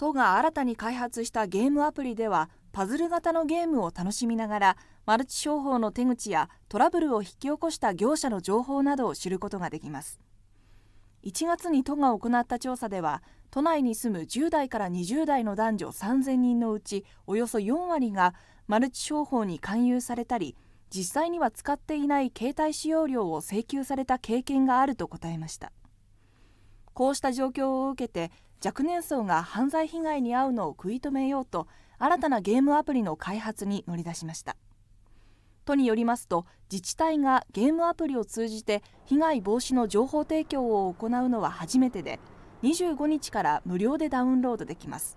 都が新たに開発したゲームアプリではパズル型のゲームを楽しみながらマルチ商法の手口やトラブルを引き起こした業者の情報などを知ることができます1月に都が行った調査では都内に住む10代から20代の男女3000人のうちおよそ4割がマルチ商法に勧誘されたり実際には使っていない携帯使用料を請求された経験があると答えましたこうした状況を受けて若年層が犯罪被害に遭うのを食い止めようと新たなゲームアプリの開発に乗り出しました都によりますと自治体がゲームアプリを通じて被害防止の情報提供を行うのは初めてで25日から無料でダウンロードできます